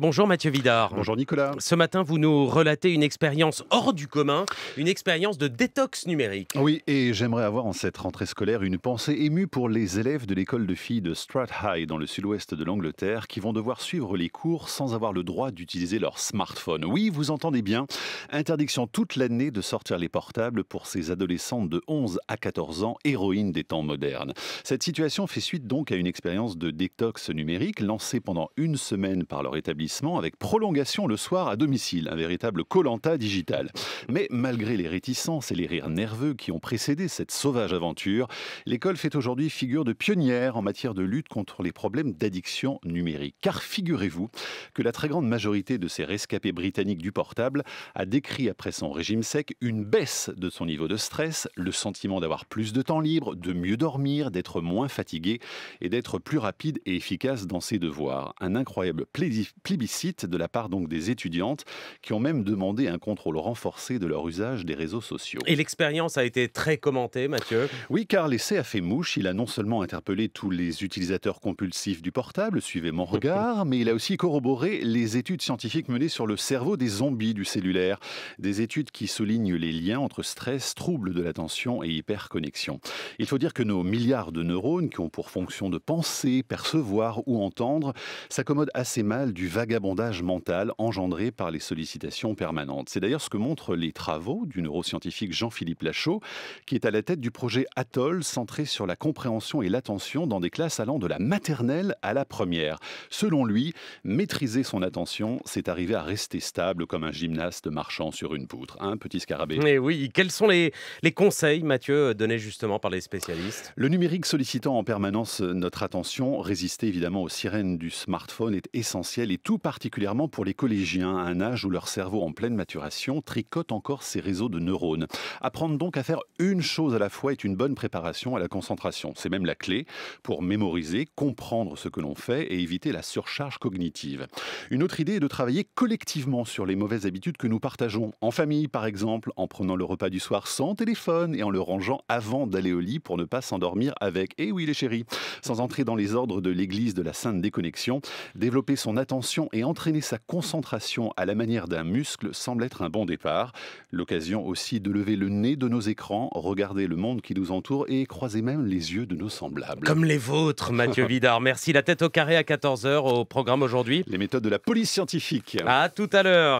Bonjour Mathieu Vidard. Bonjour Nicolas. Ce matin, vous nous relatez une expérience hors du commun, une expérience de détox numérique. Oui, et j'aimerais avoir en cette rentrée scolaire une pensée émue pour les élèves de l'école de filles de high dans le sud-ouest de l'Angleterre qui vont devoir suivre les cours sans avoir le droit d'utiliser leur smartphone. Oui, vous entendez bien, interdiction toute l'année de sortir les portables pour ces adolescentes de 11 à 14 ans, héroïnes des temps modernes. Cette situation fait suite donc à une expérience de détox numérique lancée pendant une semaine par leur établissement avec prolongation le soir à domicile, un véritable colanta digital. Mais malgré les réticences et les rires nerveux qui ont précédé cette sauvage aventure, l'école fait aujourd'hui figure de pionnière en matière de lutte contre les problèmes d'addiction numérique. Car figurez-vous que la très grande majorité de ces rescapés britanniques du portable a décrit après son régime sec une baisse de son niveau de stress, le sentiment d'avoir plus de temps libre, de mieux dormir, d'être moins fatigué et d'être plus rapide et efficace dans ses devoirs. Un incroyable plaisir de la part donc des étudiantes qui ont même demandé un contrôle renforcé de leur usage des réseaux sociaux. Et l'expérience a été très commentée, Mathieu. Oui, car l'essai a fait e mouche. Il a non seulement interpellé tous les utilisateurs compulsifs du portable, suivez mon regard, mais il a aussi corroboré les études scientifiques menées sur le cerveau des zombies du cellulaire. Des études qui soulignent les liens entre stress, troubles de l'attention et hyperconnexion. Il faut dire que nos milliards de neurones qui ont pour fonction de penser, percevoir ou entendre s'accommodent assez mal du vague vagabondage mental engendré par les sollicitations permanentes. C'est d'ailleurs ce que montrent les travaux du neuroscientifique Jean-Philippe Lachaud, qui est à la tête du projet Atoll, centré sur la compréhension et l'attention dans des classes allant de la maternelle à la première. Selon lui, maîtriser son attention, c'est arriver à rester stable comme un gymnaste marchant sur une poutre. Un hein, petit scarabée. Et eh oui, quels sont les, les conseils, Mathieu, donnés justement par les spécialistes Le numérique sollicitant en permanence notre attention, résister évidemment aux sirènes du smartphone est essentiel et tout particulièrement pour les collégiens, à un âge où leur cerveau en pleine maturation tricote encore ses réseaux de neurones. Apprendre donc à faire une chose à la fois est une bonne préparation à la concentration. C'est même la clé pour mémoriser, comprendre ce que l'on fait et éviter la surcharge cognitive. Une autre idée est de travailler collectivement sur les mauvaises habitudes que nous partageons, en famille par exemple, en prenant le repas du soir sans téléphone et en le rangeant avant d'aller au lit pour ne pas s'endormir avec. Eh oui les chéris, sans entrer dans les ordres de l'église de la Sainte Déconnexion, développer son attention et entraîner sa concentration à la manière d'un muscle semble être un bon départ. L'occasion aussi de lever le nez de nos écrans, regarder le monde qui nous entoure et croiser même les yeux de nos semblables. Comme les vôtres, Mathieu Vidard. Merci. La tête au carré à 14h au programme aujourd'hui. Les méthodes de la police scientifique. À tout à l'heure.